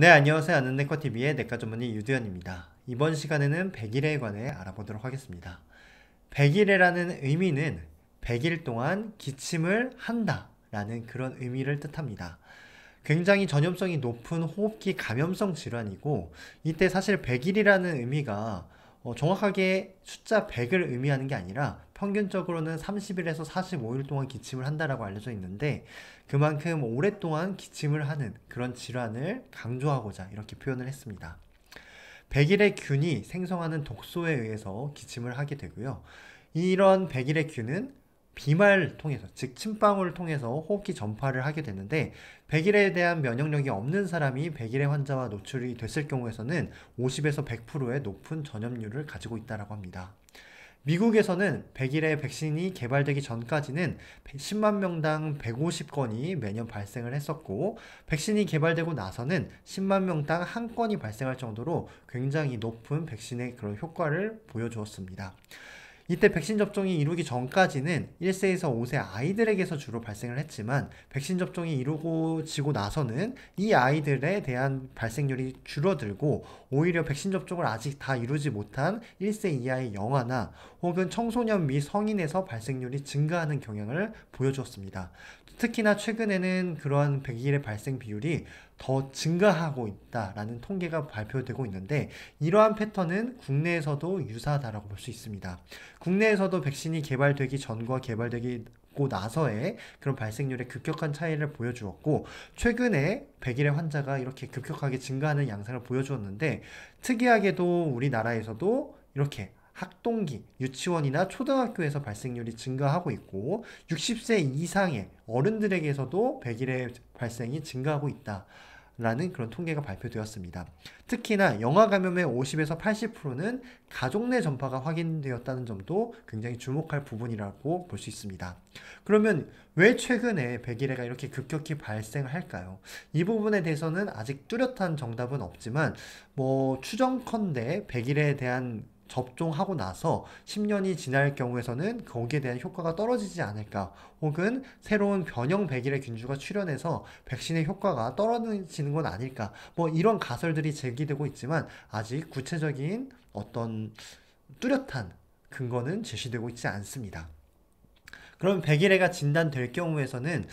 네, 안녕하세요. 아는 네커TV의 내과 전문의 유두현입니다. 이번 시간에는 100일에 관해 알아보도록 하겠습니다. 100일이라는 의미는 100일 동안 기침을 한다 라는 그런 의미를 뜻합니다. 굉장히 전염성이 높은 호흡기 감염성 질환이고 이때 사실 100일이라는 의미가 어, 정확하게 숫자 100을 의미하는 게 아니라 평균적으로는 30일에서 45일 동안 기침을 한다라고 알려져 있는데 그만큼 오랫동안 기침을 하는 그런 질환을 강조하고자 이렇게 표현을 했습니다. 1일의 균이 생성하는 독소에 의해서 기침을 하게 되고요. 이런 1일의 균은 비말을 통해서 즉 침방울을 통해서 호흡기 전파를 하게 되는데 1일에 대한 면역력이 없는 사람이 1일의 환자와 노출이 됐을 경우에는 50에서 100%의 높은 전염률을 가지고 있다고 합니다. 미국에서는 100일에 백신이 개발되기 전까지는 10만 명당 150건이 매년 발생을 했었고 백신이 개발되고 나서는 10만 명당 한 건이 발생할 정도로 굉장히 높은 백신의 그런 효과를 보여주었습니다. 이때 백신 접종이 이루기 전까지는 1세에서 5세 아이들에게서 주로 발생을 했지만 백신 접종이 이루어지고 나서는 이 아이들에 대한 발생률이 줄어들고 오히려 백신 접종을 아직 다 이루지 못한 1세 이하의 영아나 혹은 청소년 미 성인에서 발생률이 증가하는 경향을 보여주었습니다. 특히나 최근에는 그러한 백일의 발생 비율이 더 증가하고 있다라는 통계가 발표되고 있는데 이러한 패턴은 국내에서도 유사하다라고 볼 수 있습니다. 국내에서도 백신이 개발되기 전과 개발되기 나서의 그런 발생률의 급격한 차이를 보여주었고 최근에 백일의 환자가 이렇게 급격하게 증가하는 양상을 보여주었는데 특이하게도 우리나라에서도 이렇게 학동기, 유치원이나 초등학교에서 발생률이 증가하고 있고 60세 이상의 어른들에게서도 100일의 발생이 증가하고 있다. 라는 그런 통계가 발표되었습니다. 특히나 영아 감염의 50에서 80%는 가족 내 전파가 확인되었다는 점도 굉장히 주목할 부분이라고 볼 수 있습니다. 그러면 왜 최근에 백일해가 이렇게 급격히 발생할까요? 이 부분에 대해서는 아직 뚜렷한 정답은 없지만 뭐 추정컨대 백일해에 대한 접종하고 나서 10년이 지날 경우에서는 거기에 대한 효과가 떨어지지 않을까 혹은 새로운 변형 백일의 균주가 출현해서 백신의 효과가 떨어지는 건 아닐까 뭐 이런 가설들이 제기되고 있지만 아직 구체적인 어떤 뚜렷한 근거는 제시되고 있지 않습니다. 그럼 백일해가 진단될 경우에서는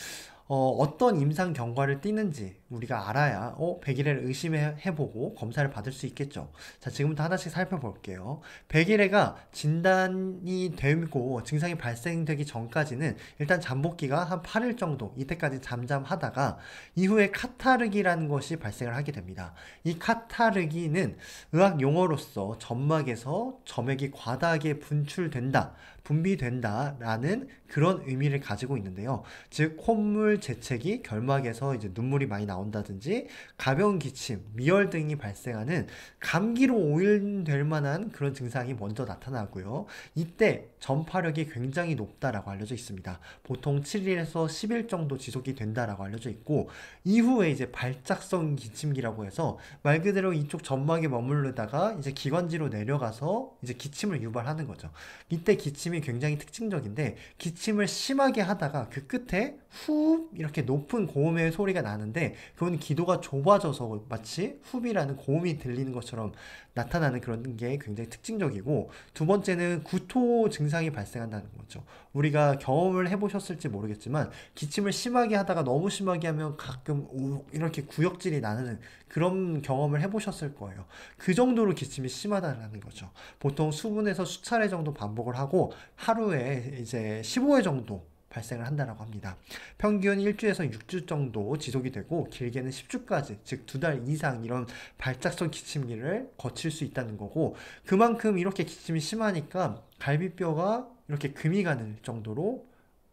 어, 떤 임상 경과를 띠는지 우리가 알아야 어, 1일해를 의심해보고 검사를 받을 수 있겠죠. 자, 지금부터 하나씩 살펴볼게요. 백일해가 진단이 되고 증상이 발생되기 전까지는 일단 잠복기가 한 8일 정도 이때까지 잠잠하다가 이후에 카타르기라는 것이 발생을 하게 됩니다. 이 카타르기는 의학 용어로서 점막에서 점액이 과다하게 분출된다, 분비된다라는 그런 의미를 가지고 있는데요. 즉 콧물 혈 재채기, 결막에서 이제 눈물이 많이 나온다든지 가벼운 기침, 미열 등이 발생하는 감기로 오인될 만한 그런 증상이 먼저 나타나고요. 이때 전파력이 굉장히 높다라고 알려져 있습니다. 보통 7일에서 10일 정도 지속이 된다라고 알려져 있고 이후에 이제 발작성 기침기라고 해서 말 그대로 이쪽 점막에 머무르다가 이제 기관지로 내려가서 이제 기침을 유발하는 거죠. 이때 기침이 굉장히 특징적인데 기침을 심하게 하다가 그 끝에 후 이렇게 높은 고음의 소리가 나는데 그건 기도가 좁아져서 마치 후비라는 고음이 들리는 것처럼 나타나는 그런 게 굉장히 특징적이고 두 번째는 구토 증상이 발생한다는 거죠. 우리가 경험을 해보셨을지 모르겠지만 기침을 심하게 하다가 너무 심하게 하면 가끔 이렇게 구역질이 나는 그런 경험을 해보셨을 거예요. 그 정도로 기침이 심하다는 거죠. 보통 수분에서 수차례 정도 반복을 하고 하루에 이제 15회 정도 발생을 한다라고 합니다. 평균 1주에서 6주 정도 지속이 되고 길게는 10주까지 즉 두 달 이상 이런 발작성 기침기를 거칠 수 있다는 거고 그만큼 이렇게 기침이 심하니까 갈비뼈가 이렇게 금이 가는 정도로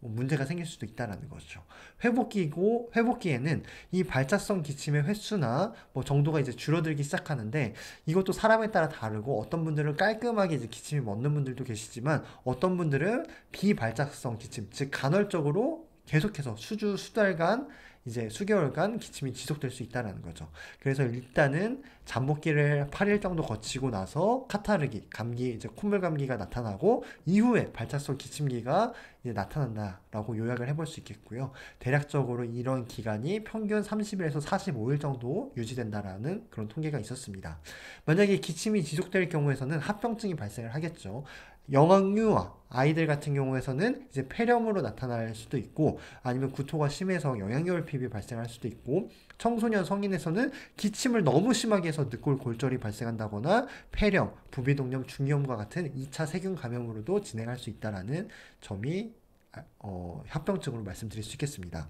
뭐 문제가 생길 수도 있다라는 거죠. 회복기고 회복기에는 이 발작성 기침의 횟수나 뭐 정도가 이제 줄어들기 시작하는데 이것도 사람에 따라 다르고 어떤 분들은 깔끔하게 이제 기침이 멎는 분들도 계시지만 어떤 분들은 비발작성 기침 즉 간헐적으로 계속해서 수주 수달간 이제 수개월간 기침이 지속될 수 있다는 거죠. 그래서 일단은 잠복기를 8일 정도 거치고 나서 카타르기, 감기, 이제 콧물 감기가 나타나고 이후에 발차성 기침기가 나타난다라고 요약을 해볼 수 있겠고요. 대략적으로 이런 기간이 평균 30일에서 45일 정도 유지된다라는 그런 통계가 있었습니다. 만약에 기침이 지속될 경우에서는 합병증이 발생을 하겠죠. 영류와 아이들 같은 경우에서는 이제 폐렴으로 나타날 수도 있고 아니면 구토가 심해서 영양결핍이 발생할 수도 있고 청소년 성인에서는 기침을 너무 심하게 해서 늑골 골절이 발생한다거나 폐렴, 부비동염, 중이염과 같은 2차 세균 감염으로도 진행할 수 있다라는 점이 아, 어, 합병증으로 말씀드릴 수 있겠습니다.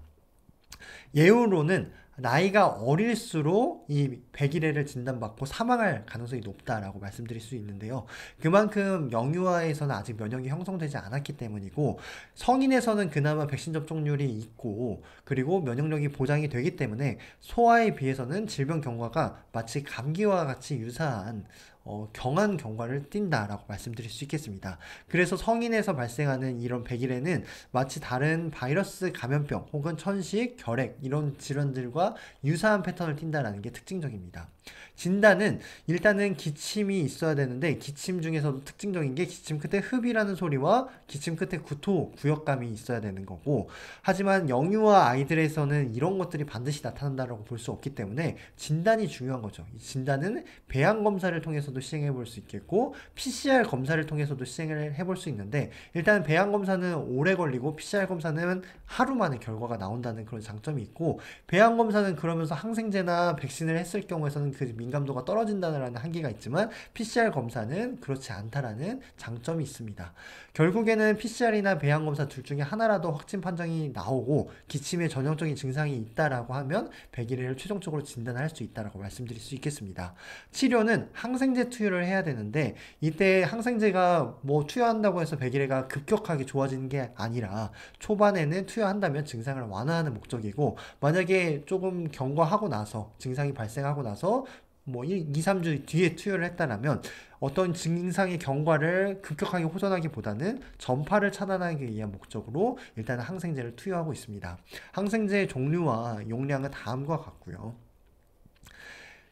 예후로는 나이가 어릴수록 이 백일해를 진단받고 사망할 가능성이 높다라고 말씀드릴 수 있는데요. 그만큼 영유아에서는 아직 면역이 형성되지 않았기 때문이고 성인에서는 그나마 백신 접종률이 있고 그리고 면역력이 보장이 되기 때문에 소아에 비해서는 질병 경과가 마치 감기와 같이 유사한 어, 경한 경과를 띈다라고 말씀드릴 수 있겠습니다. 그래서 성인에서 발생하는 이런 백일에는 마치 다른 바이러스 감염병 혹은 천식, 결핵 이런 질환들과 유사한 패턴을 띈다라는 게 특징적입니다. 진단은 일단은 기침이 있어야 되는데 기침 중에서도 특징적인 게 기침 끝에 흡이라는 소리와 기침 끝에 구토, 구역감이 있어야 되는 거고 하지만 영유아 아이들에서는 이런 것들이 반드시 나타난다라고 볼 수 없기 때문에 진단이 중요한 거죠. 진단은 배양 검사를 통해서도 시행해 볼 수 있겠고 PCR 검사를 통해서도 시행을 해 볼 수 있는데 일단 배양 검사는 오래 걸리고 PCR 검사는 하루 만에 결과가 나온다는 그런 장점이 있고 배양 검사는 그러면서 항생제나 백신을 했을 경우에서는 그 민감도가 떨어진다는 한계가 있지만 PCR 검사는 그렇지 않다라는 장점이 있습니다. 결국에는 PCR이나 배양 검사 둘 중에 하나라도 확진 판정이 나오고 기침에 전형적인 증상이 있다라고 하면 백0 0일을 최종적으로 진단할 수 있다라고 말씀드릴 수 있겠습니다. 치료는 항생제 투여를 해야 되는데 이때 항생제가 뭐 투여한다고 해서 백일에가 급격하게 좋아지는 게 아니라 초반에는 투여한다면 증상을 완화하는 목적이고 만약에 조금 경과하고 나서 증상이 발생하고 나서 뭐 1, 2, 3주 뒤에 투여를 했다라면 어떤 증상의 경과를 급격하게 호전하기보다는 전파를 차단하기 위한 목적으로 일단 항생제를 투여하고 있습니다. 항생제의 종류와 용량은 다음과 같고요.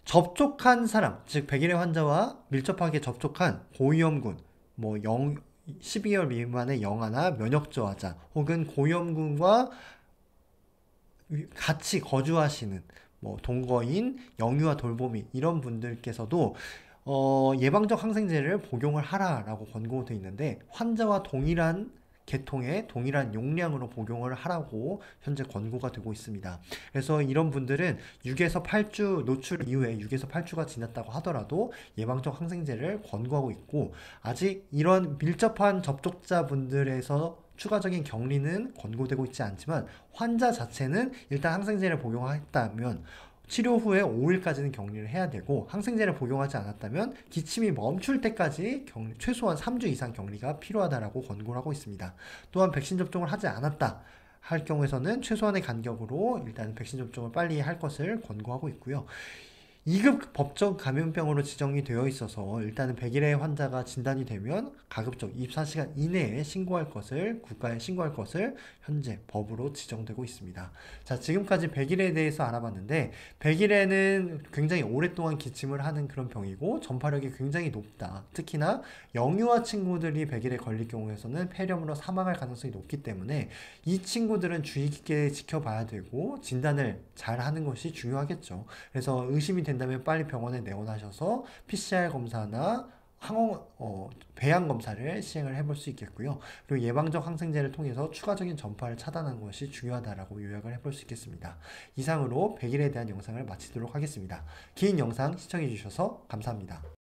접촉한 사람, 즉1 0의 환자와 밀접하게 접촉한 고위험군, 뭐 0, 1 2월 미만의 영아나 면역저하자 혹은 고위험군과 같이 거주하시는 뭐 동거인, 영유아 돌보미 이런 분들께서도 어, 예방적 항생제를 복용을 하라라고 권고되어 있는데 환자와 동일한 계통의 동일한 용량으로 복용을 하라고 현재 권고가 되고 있습니다. 그래서 이런 분들은 6에서 8주 노출 이후에 6에서 8주가 지났다고 하더라도 예방적 항생제를 권고하고 있고 아직 이런 밀접한 접촉자분들에서 추가적인 격리는 권고되고 있지 않지만 환자 자체는 일단 항생제를 복용했다면 치료 후에 5일까지는 격리를 해야 되고 항생제를 복용하지 않았다면 기침이 멈출 때까지 격리, 최소한 3주 이상 격리가 필요하다라고 권고를 하고 있습니다. 또한 백신 접종을 하지 않았다. 할 경우에서는 최소한의 간격으로 일단 백신 접종을 빨리 할 것을 권고하고 있고요. 2급 법적 감염병으로 지정이 되어 있어서 일단은 100일의 환자가 진단이 되면 가급적 24시간 이내에 신고할 것을 국가에 신고할 것을 현재 법으로 지정되고 있습니다. 자 지금까지 100일에 대해서 알아봤는데 100일에는 굉장히 오랫동안 기침을 하는 그런 병이고 전파력이 굉장히 높다. 특히나 영유아 친구들이 100일에 걸릴 경우에서는 폐렴으로 사망할 가능성이 높기 때문에 이 친구들은 주의 깊게 지켜봐야 되고 진단을 잘 하는 것이 중요하겠죠. 그래서 의심이 된다면 빨리 병원에 내원하셔서 PCR 검사나 항원 어, 배양 검사를 시행을 해볼 수 있겠고요. 그리고 예방적 항생제를 통해서 추가적인 전파를 차단하는 것이 중요하다라고 요약을 해볼 수 있겠습니다. 이상으로 100일에 대한 영상을 마치도록 하겠습니다. 긴 영상 시청해주셔서 감사합니다.